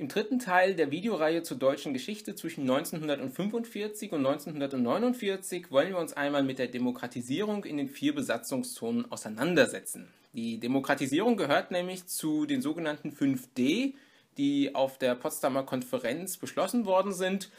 Im dritten Teil der Videoreihe zur deutschen Geschichte zwischen 1945 und 1949 wollen wir uns einmal mit der Demokratisierung in den vier Besatzungszonen auseinandersetzen. Die Demokratisierung gehört nämlich zu den sogenannten 5D, die auf der Potsdamer Konferenz beschlossen worden sind.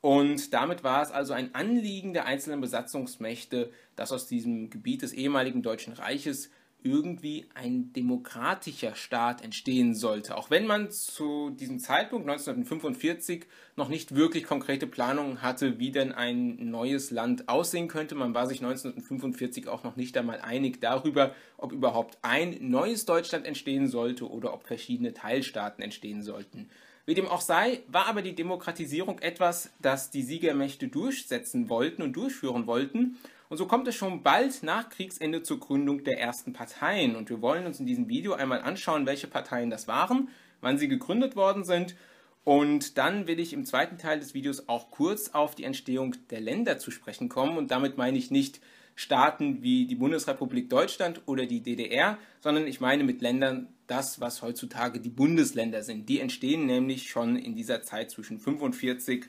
Und damit war es also ein Anliegen der einzelnen Besatzungsmächte, dass aus diesem Gebiet des ehemaligen Deutschen Reiches irgendwie ein demokratischer Staat entstehen sollte. Auch wenn man zu diesem Zeitpunkt 1945 noch nicht wirklich konkrete Planungen hatte, wie denn ein neues Land aussehen könnte. Man war sich 1945 auch noch nicht einmal einig darüber, ob überhaupt ein neues Deutschland entstehen sollte oder ob verschiedene Teilstaaten entstehen sollten. Wie dem auch sei, war aber die Demokratisierung etwas, das die Siegermächte durchsetzen wollten und durchführen wollten und so kommt es schon bald nach Kriegsende zur Gründung der ersten Parteien. Und wir wollen uns in diesem Video einmal anschauen, welche Parteien das waren, wann sie gegründet worden sind. Und dann will ich im zweiten Teil des Videos auch kurz auf die Entstehung der Länder zu sprechen kommen. Und damit meine ich nicht Staaten wie die Bundesrepublik Deutschland oder die DDR, sondern ich meine mit Ländern das, was heutzutage die Bundesländer sind. Die entstehen nämlich schon in dieser Zeit zwischen 1945 und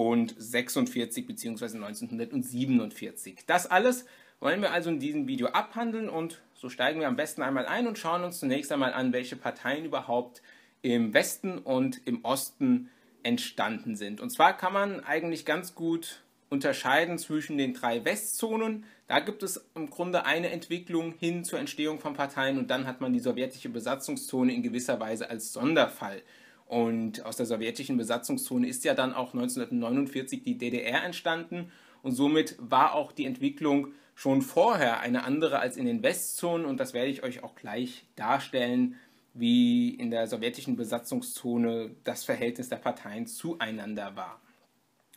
und 46 bzw. 1947. Das alles wollen wir also in diesem Video abhandeln und so steigen wir am besten einmal ein und schauen uns zunächst einmal an, welche Parteien überhaupt im Westen und im Osten entstanden sind. Und zwar kann man eigentlich ganz gut unterscheiden zwischen den drei Westzonen. Da gibt es im Grunde eine Entwicklung hin zur Entstehung von Parteien und dann hat man die sowjetische Besatzungszone in gewisser Weise als Sonderfall. Und aus der sowjetischen Besatzungszone ist ja dann auch 1949 die DDR entstanden und somit war auch die Entwicklung schon vorher eine andere als in den Westzonen und das werde ich euch auch gleich darstellen, wie in der sowjetischen Besatzungszone das Verhältnis der Parteien zueinander war.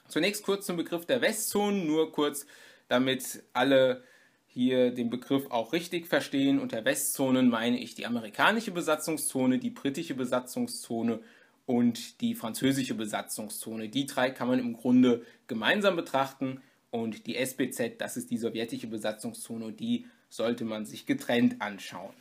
Zunächst kurz zum Begriff der Westzonen, nur kurz, damit alle hier den Begriff auch richtig verstehen. Unter Westzonen meine ich die amerikanische Besatzungszone, die britische Besatzungszone und die französische Besatzungszone. Die drei kann man im Grunde gemeinsam betrachten und die SBZ, das ist die sowjetische Besatzungszone, die sollte man sich getrennt anschauen.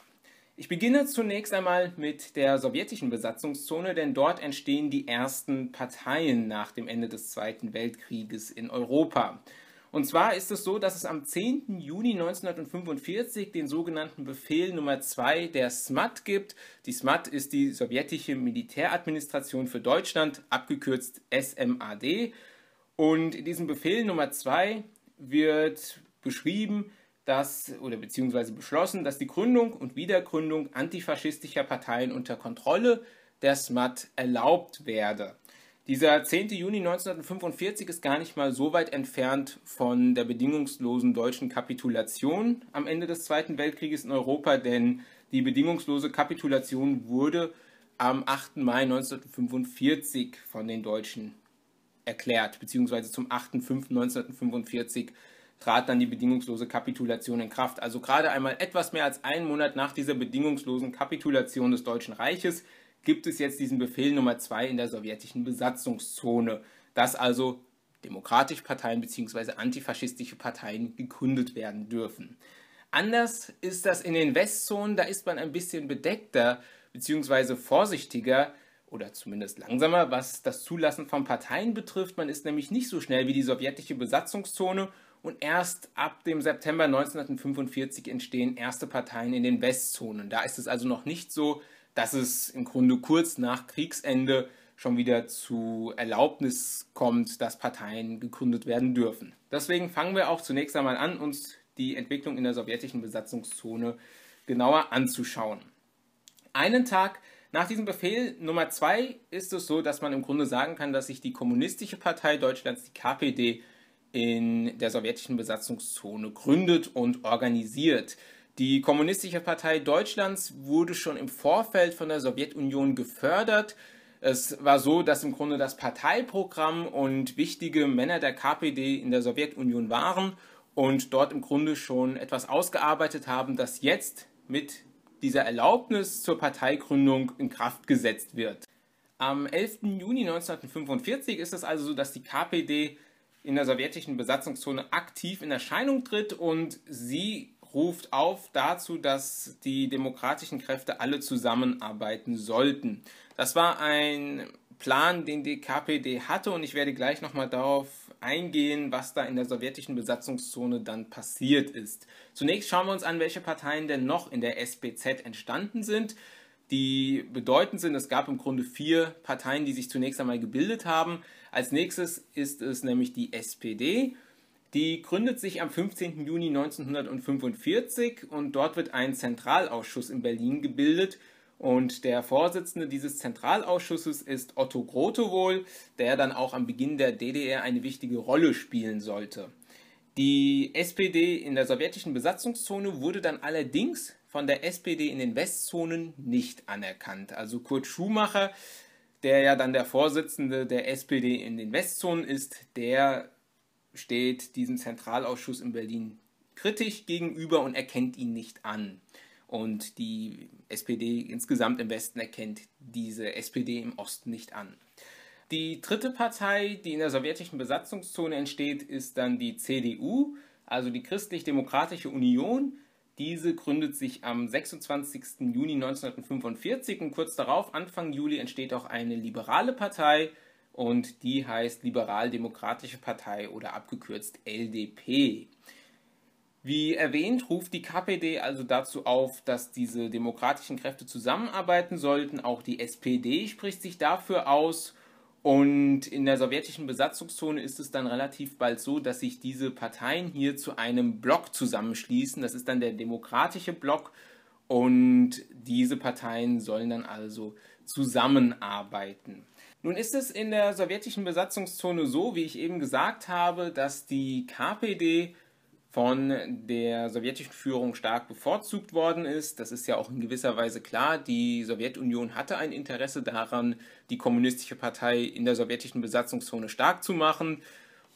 Ich beginne zunächst einmal mit der sowjetischen Besatzungszone, denn dort entstehen die ersten Parteien nach dem Ende des Zweiten Weltkrieges in Europa. Und zwar ist es so, dass es am 10. Juni 1945 den sogenannten Befehl Nummer 2 der SMAT gibt. Die SMAT ist die sowjetische Militäradministration für Deutschland, abgekürzt SMAD. Und in diesem Befehl Nummer 2 wird beschrieben, dass oder beziehungsweise beschlossen, dass die Gründung und Wiedergründung antifaschistischer Parteien unter Kontrolle der SMAT erlaubt werde. Dieser 10. Juni 1945 ist gar nicht mal so weit entfernt von der bedingungslosen deutschen Kapitulation am Ende des Zweiten Weltkrieges in Europa, denn die bedingungslose Kapitulation wurde am 8. Mai 1945 von den Deutschen erklärt, beziehungsweise zum 8.5.1945 trat dann die bedingungslose Kapitulation in Kraft. Also gerade einmal etwas mehr als einen Monat nach dieser bedingungslosen Kapitulation des Deutschen Reiches gibt es jetzt diesen Befehl Nummer 2 in der sowjetischen Besatzungszone, dass also demokratische Parteien bzw. antifaschistische Parteien gegründet werden dürfen. Anders ist das in den Westzonen, da ist man ein bisschen bedeckter bzw. vorsichtiger oder zumindest langsamer, was das Zulassen von Parteien betrifft. Man ist nämlich nicht so schnell wie die sowjetische Besatzungszone und erst ab dem September 1945 entstehen erste Parteien in den Westzonen. Da ist es also noch nicht so, dass es im Grunde kurz nach Kriegsende schon wieder zu Erlaubnis kommt, dass Parteien gegründet werden dürfen. Deswegen fangen wir auch zunächst einmal an, uns die Entwicklung in der sowjetischen Besatzungszone genauer anzuschauen. Einen Tag nach diesem Befehl Nummer zwei ist es so, dass man im Grunde sagen kann, dass sich die Kommunistische Partei Deutschlands, die KPD, in der sowjetischen Besatzungszone gründet und organisiert. Die Kommunistische Partei Deutschlands wurde schon im Vorfeld von der Sowjetunion gefördert. Es war so, dass im Grunde das Parteiprogramm und wichtige Männer der KPD in der Sowjetunion waren und dort im Grunde schon etwas ausgearbeitet haben, das jetzt mit dieser Erlaubnis zur Parteigründung in Kraft gesetzt wird. Am 11. Juni 1945 ist es also so, dass die KPD in der sowjetischen Besatzungszone aktiv in Erscheinung tritt und sie ruft auf dazu, dass die demokratischen Kräfte alle zusammenarbeiten sollten. Das war ein Plan, den die KPD hatte und ich werde gleich nochmal darauf eingehen, was da in der sowjetischen Besatzungszone dann passiert ist. Zunächst schauen wir uns an, welche Parteien denn noch in der SPZ entstanden sind die bedeutend sind. Es gab im Grunde vier Parteien, die sich zunächst einmal gebildet haben. Als nächstes ist es nämlich die SPD, die gründet sich am 15. Juni 1945 und dort wird ein Zentralausschuss in Berlin gebildet. Und der Vorsitzende dieses Zentralausschusses ist Otto Grotewohl, der dann auch am Beginn der DDR eine wichtige Rolle spielen sollte. Die SPD in der sowjetischen Besatzungszone wurde dann allerdings von der SPD in den Westzonen nicht anerkannt. Also Kurt Schumacher, der ja dann der Vorsitzende der SPD in den Westzonen ist, der steht diesem Zentralausschuss in Berlin kritisch gegenüber und erkennt ihn nicht an. Und die SPD insgesamt im Westen erkennt diese SPD im Osten nicht an. Die dritte Partei, die in der sowjetischen Besatzungszone entsteht, ist dann die CDU, also die Christlich-Demokratische Union. Diese gründet sich am 26. Juni 1945 und kurz darauf, Anfang Juli, entsteht auch eine liberale Partei, und die heißt Liberaldemokratische Partei oder abgekürzt LDP. Wie erwähnt, ruft die KPD also dazu auf, dass diese demokratischen Kräfte zusammenarbeiten sollten. Auch die SPD spricht sich dafür aus. Und in der sowjetischen Besatzungszone ist es dann relativ bald so, dass sich diese Parteien hier zu einem Block zusammenschließen. Das ist dann der demokratische Block. Und diese Parteien sollen dann also zusammenarbeiten. Nun ist es in der sowjetischen Besatzungszone so, wie ich eben gesagt habe, dass die KPD von der sowjetischen Führung stark bevorzugt worden ist. Das ist ja auch in gewisser Weise klar. Die Sowjetunion hatte ein Interesse daran, die kommunistische Partei in der sowjetischen Besatzungszone stark zu machen.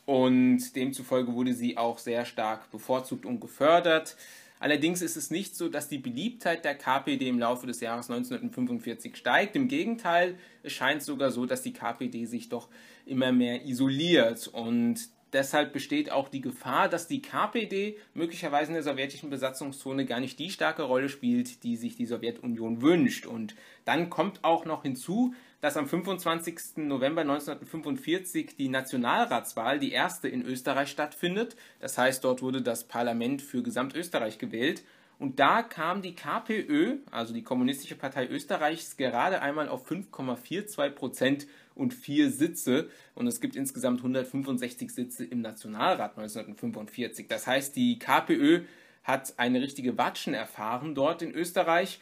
Und demzufolge wurde sie auch sehr stark bevorzugt und gefördert. Allerdings ist es nicht so, dass die Beliebtheit der KPD im Laufe des Jahres 1945 steigt. Im Gegenteil, es scheint sogar so, dass die KPD sich doch immer mehr isoliert und Deshalb besteht auch die Gefahr, dass die KPD möglicherweise in der sowjetischen Besatzungszone gar nicht die starke Rolle spielt, die sich die Sowjetunion wünscht. Und dann kommt auch noch hinzu, dass am 25. November 1945 die Nationalratswahl, die erste in Österreich, stattfindet. Das heißt, dort wurde das Parlament für Gesamtösterreich gewählt. Und da kam die KPÖ, also die Kommunistische Partei Österreichs, gerade einmal auf 5,42 Prozent und vier Sitze. Und es gibt insgesamt 165 Sitze im Nationalrat 1945. Das heißt, die KPÖ hat eine richtige Watschen erfahren dort in Österreich.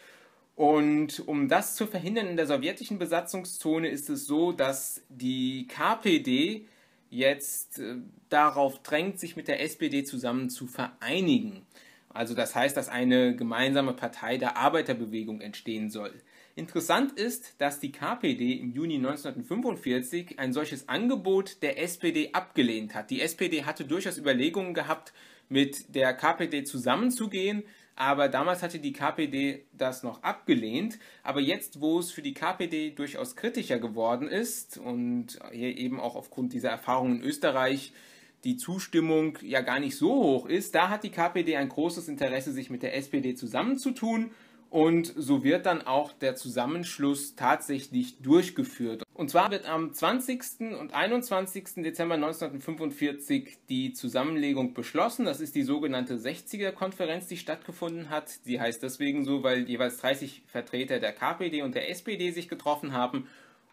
Und um das zu verhindern in der sowjetischen Besatzungszone ist es so, dass die KPD jetzt äh, darauf drängt, sich mit der SPD zusammen zu vereinigen. Also das heißt, dass eine gemeinsame Partei der Arbeiterbewegung entstehen soll. Interessant ist, dass die KPD im Juni 1945 ein solches Angebot der SPD abgelehnt hat. Die SPD hatte durchaus Überlegungen gehabt, mit der KPD zusammenzugehen, aber damals hatte die KPD das noch abgelehnt. Aber jetzt, wo es für die KPD durchaus kritischer geworden ist und hier eben auch aufgrund dieser Erfahrungen in Österreich die Zustimmung ja gar nicht so hoch ist, da hat die KPD ein großes Interesse, sich mit der SPD zusammenzutun und so wird dann auch der Zusammenschluss tatsächlich durchgeführt. Und zwar wird am 20. und 21. Dezember 1945 die Zusammenlegung beschlossen. Das ist die sogenannte 60er-Konferenz, die stattgefunden hat. Sie heißt deswegen so, weil jeweils 30 Vertreter der KPD und der SPD sich getroffen haben.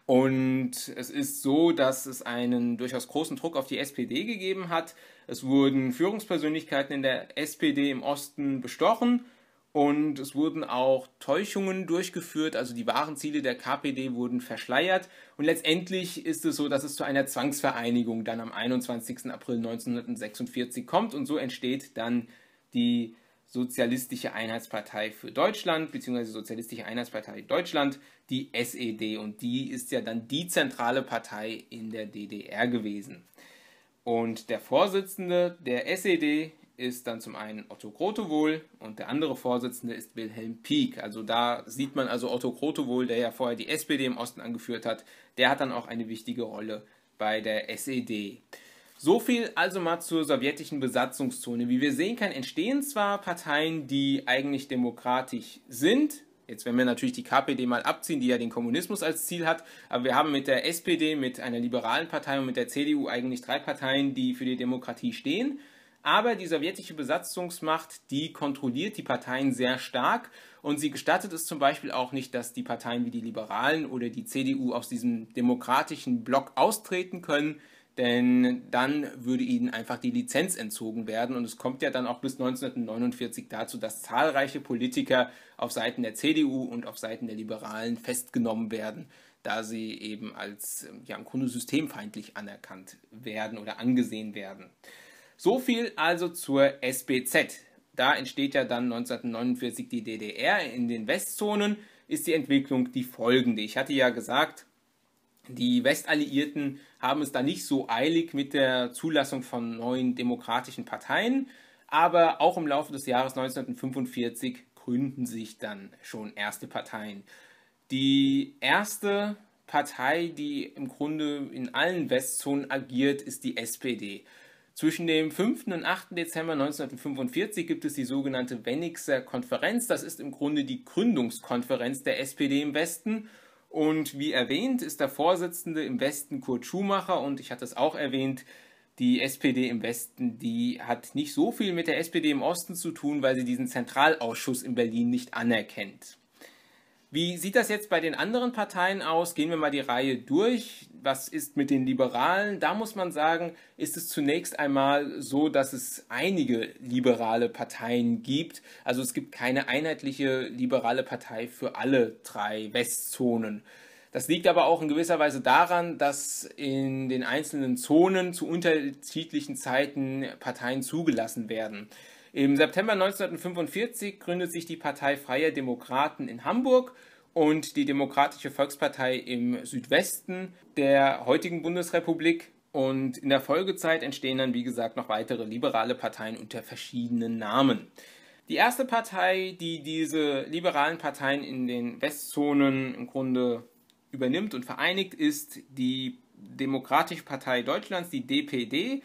Und es ist so, dass es einen durchaus großen Druck auf die SPD gegeben hat. Es wurden Führungspersönlichkeiten in der SPD im Osten bestochen und es wurden auch Täuschungen durchgeführt, also die wahren Ziele der KPD wurden verschleiert. Und letztendlich ist es so, dass es zu einer Zwangsvereinigung dann am 21. April 1946 kommt. Und so entsteht dann die Sozialistische Einheitspartei für Deutschland, beziehungsweise Sozialistische Einheitspartei Deutschland, die SED. Und die ist ja dann die zentrale Partei in der DDR gewesen. Und der Vorsitzende der SED, ist dann zum einen Otto Grotewohl und der andere Vorsitzende ist Wilhelm Pieck. Also da sieht man also Otto Grotewohl, der ja vorher die SPD im Osten angeführt hat, der hat dann auch eine wichtige Rolle bei der SED. So viel also mal zur sowjetischen Besatzungszone. Wie wir sehen können, entstehen zwar Parteien, die eigentlich demokratisch sind, Jetzt, wenn wir natürlich die KPD mal abziehen, die ja den Kommunismus als Ziel hat, aber wir haben mit der SPD, mit einer liberalen Partei und mit der CDU eigentlich drei Parteien, die für die Demokratie stehen. Aber die sowjetische Besatzungsmacht, die kontrolliert die Parteien sehr stark und sie gestattet es zum Beispiel auch nicht, dass die Parteien wie die Liberalen oder die CDU aus diesem demokratischen Block austreten können, denn dann würde ihnen einfach die Lizenz entzogen werden. Und es kommt ja dann auch bis 1949 dazu, dass zahlreiche Politiker auf Seiten der CDU und auf Seiten der Liberalen festgenommen werden, da sie eben als ja, im Grunde systemfeindlich anerkannt werden oder angesehen werden. So viel also zur SBZ. Da entsteht ja dann 1949 die DDR. In den Westzonen ist die Entwicklung die folgende. Ich hatte ja gesagt, die Westalliierten haben es da nicht so eilig mit der Zulassung von neuen demokratischen Parteien, aber auch im Laufe des Jahres 1945 gründen sich dann schon erste Parteien. Die erste Partei, die im Grunde in allen Westzonen agiert, ist die SPD. Zwischen dem 5. und 8. Dezember 1945 gibt es die sogenannte Wennigser Konferenz. Das ist im Grunde die Gründungskonferenz der SPD im Westen. Und wie erwähnt, ist der Vorsitzende im Westen Kurt Schumacher. Und ich hatte es auch erwähnt, die SPD im Westen, die hat nicht so viel mit der SPD im Osten zu tun, weil sie diesen Zentralausschuss in Berlin nicht anerkennt. Wie sieht das jetzt bei den anderen Parteien aus? Gehen wir mal die Reihe durch. Was ist mit den Liberalen? Da muss man sagen, ist es zunächst einmal so, dass es einige liberale Parteien gibt. Also es gibt keine einheitliche liberale Partei für alle drei Westzonen. Das liegt aber auch in gewisser Weise daran, dass in den einzelnen Zonen zu unterschiedlichen Zeiten Parteien zugelassen werden. Im September 1945 gründet sich die Partei Freie Demokraten in Hamburg und die Demokratische Volkspartei im Südwesten der heutigen Bundesrepublik. Und in der Folgezeit entstehen dann, wie gesagt, noch weitere liberale Parteien unter verschiedenen Namen. Die erste Partei, die diese liberalen Parteien in den Westzonen im Grunde übernimmt und vereinigt, ist die Demokratische Partei Deutschlands, die DPD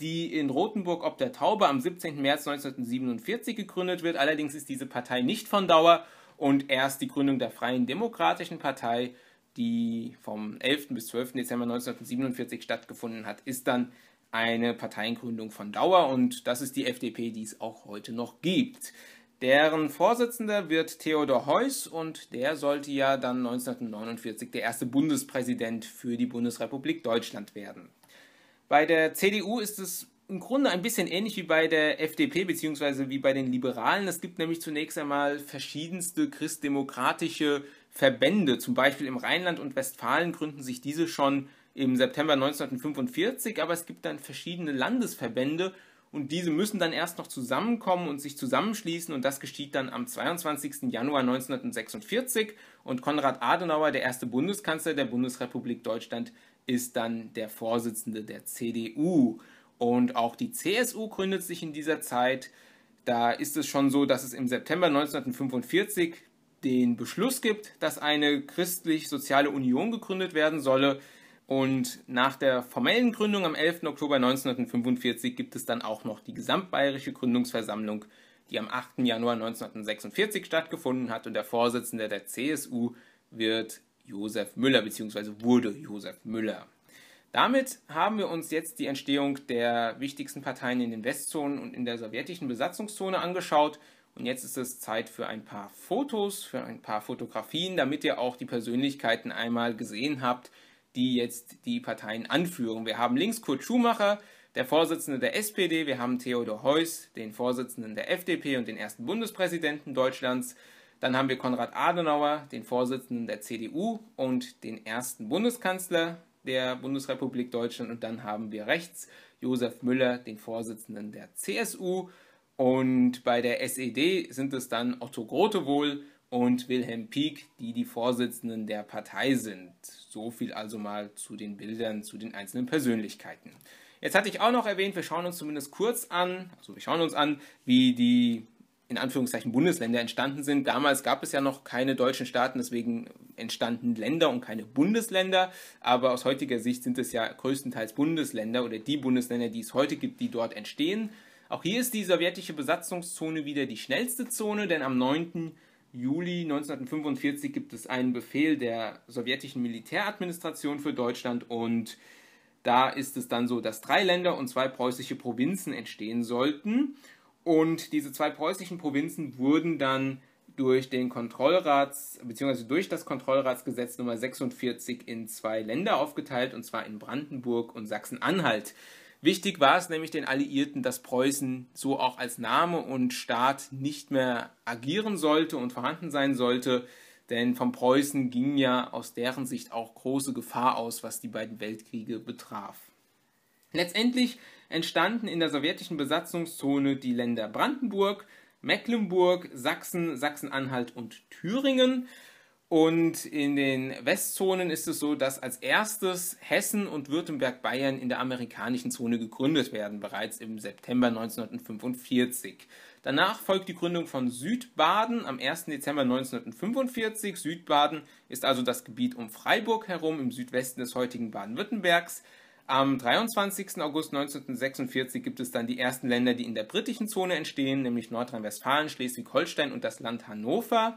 die in Rothenburg ob der Taube am 17. März 1947 gegründet wird. Allerdings ist diese Partei nicht von Dauer und erst die Gründung der Freien Demokratischen Partei, die vom 11. bis 12. Dezember 1947 stattgefunden hat, ist dann eine Parteiengründung von Dauer und das ist die FDP, die es auch heute noch gibt. Deren Vorsitzender wird Theodor Heuss und der sollte ja dann 1949 der erste Bundespräsident für die Bundesrepublik Deutschland werden. Bei der CDU ist es im Grunde ein bisschen ähnlich wie bei der FDP bzw. wie bei den Liberalen. Es gibt nämlich zunächst einmal verschiedenste christdemokratische Verbände. Zum Beispiel im Rheinland und Westfalen gründen sich diese schon im September 1945, aber es gibt dann verschiedene Landesverbände und diese müssen dann erst noch zusammenkommen und sich zusammenschließen und das geschieht dann am 22. Januar 1946 und Konrad Adenauer, der erste Bundeskanzler der Bundesrepublik Deutschland, ist dann der Vorsitzende der CDU. Und auch die CSU gründet sich in dieser Zeit. Da ist es schon so, dass es im September 1945 den Beschluss gibt, dass eine christlich-soziale Union gegründet werden solle. Und nach der formellen Gründung am 11. Oktober 1945 gibt es dann auch noch die gesamtbayerische Gründungsversammlung, die am 8. Januar 1946 stattgefunden hat. Und der Vorsitzende der CSU wird Josef Müller, bzw. wurde Josef Müller. Damit haben wir uns jetzt die Entstehung der wichtigsten Parteien in den Westzonen und in der sowjetischen Besatzungszone angeschaut. Und jetzt ist es Zeit für ein paar Fotos, für ein paar Fotografien, damit ihr auch die Persönlichkeiten einmal gesehen habt, die jetzt die Parteien anführen. Wir haben links Kurt Schumacher, der Vorsitzende der SPD, wir haben Theodor Heuss, den Vorsitzenden der FDP und den ersten Bundespräsidenten Deutschlands. Dann haben wir Konrad Adenauer, den Vorsitzenden der CDU und den ersten Bundeskanzler der Bundesrepublik Deutschland. Und dann haben wir rechts Josef Müller, den Vorsitzenden der CSU. Und bei der SED sind es dann Otto Grotewohl und Wilhelm Pieck, die die Vorsitzenden der Partei sind. So viel also mal zu den Bildern, zu den einzelnen Persönlichkeiten. Jetzt hatte ich auch noch erwähnt, wir schauen uns zumindest kurz an, also wir schauen uns an, wie die in Anführungszeichen Bundesländer entstanden sind. Damals gab es ja noch keine deutschen Staaten, deswegen entstanden Länder und keine Bundesländer. Aber aus heutiger Sicht sind es ja größtenteils Bundesländer oder die Bundesländer, die es heute gibt, die dort entstehen. Auch hier ist die sowjetische Besatzungszone wieder die schnellste Zone, denn am 9. Juli 1945 gibt es einen Befehl der sowjetischen Militäradministration für Deutschland und da ist es dann so, dass drei Länder und zwei preußische Provinzen entstehen sollten. Und diese zwei preußischen Provinzen wurden dann durch den Kontrollrats beziehungsweise durch das Kontrollratsgesetz Nummer 46 in zwei Länder aufgeteilt, und zwar in Brandenburg und Sachsen-Anhalt. Wichtig war es nämlich den Alliierten, dass Preußen so auch als Name und Staat nicht mehr agieren sollte und vorhanden sein sollte, denn von Preußen ging ja aus deren Sicht auch große Gefahr aus, was die beiden Weltkriege betraf. Letztendlich entstanden in der sowjetischen Besatzungszone die Länder Brandenburg, Mecklenburg, Sachsen, Sachsen-Anhalt und Thüringen. Und in den Westzonen ist es so, dass als erstes Hessen und Württemberg-Bayern in der amerikanischen Zone gegründet werden, bereits im September 1945. Danach folgt die Gründung von Südbaden am 1. Dezember 1945. Südbaden ist also das Gebiet um Freiburg herum im Südwesten des heutigen Baden-Württembergs. Am 23. August 1946 gibt es dann die ersten Länder, die in der britischen Zone entstehen, nämlich Nordrhein-Westfalen, Schleswig-Holstein und das Land Hannover.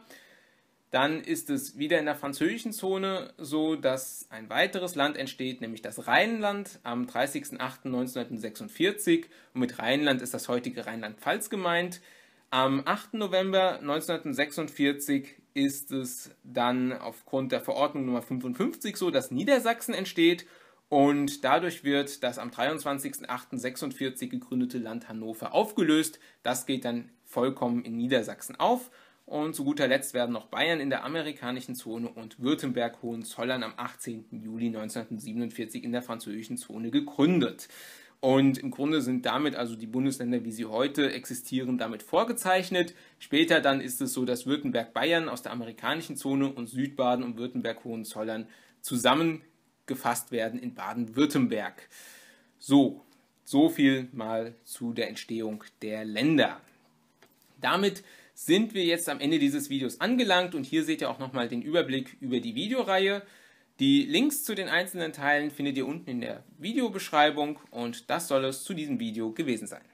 Dann ist es wieder in der französischen Zone so, dass ein weiteres Land entsteht, nämlich das Rheinland am 30.08.1946. Und mit Rheinland ist das heutige Rheinland-Pfalz gemeint. Am 8. November 1946 ist es dann aufgrund der Verordnung Nummer 55 so, dass Niedersachsen entsteht und dadurch wird das am 23.08.46 gegründete Land Hannover aufgelöst. Das geht dann vollkommen in Niedersachsen auf. Und zu guter Letzt werden noch Bayern in der amerikanischen Zone und Württemberg-Hohenzollern am 18. Juli 1947 in der französischen Zone gegründet. Und im Grunde sind damit also die Bundesländer, wie sie heute existieren, damit vorgezeichnet. Später dann ist es so, dass Württemberg-Bayern aus der amerikanischen Zone und Südbaden und Württemberg-Hohenzollern zusammen gefasst werden in Baden-Württemberg. So, so viel mal zu der Entstehung der Länder. Damit sind wir jetzt am Ende dieses Videos angelangt und hier seht ihr auch nochmal den Überblick über die Videoreihe. Die Links zu den einzelnen Teilen findet ihr unten in der Videobeschreibung und das soll es zu diesem Video gewesen sein.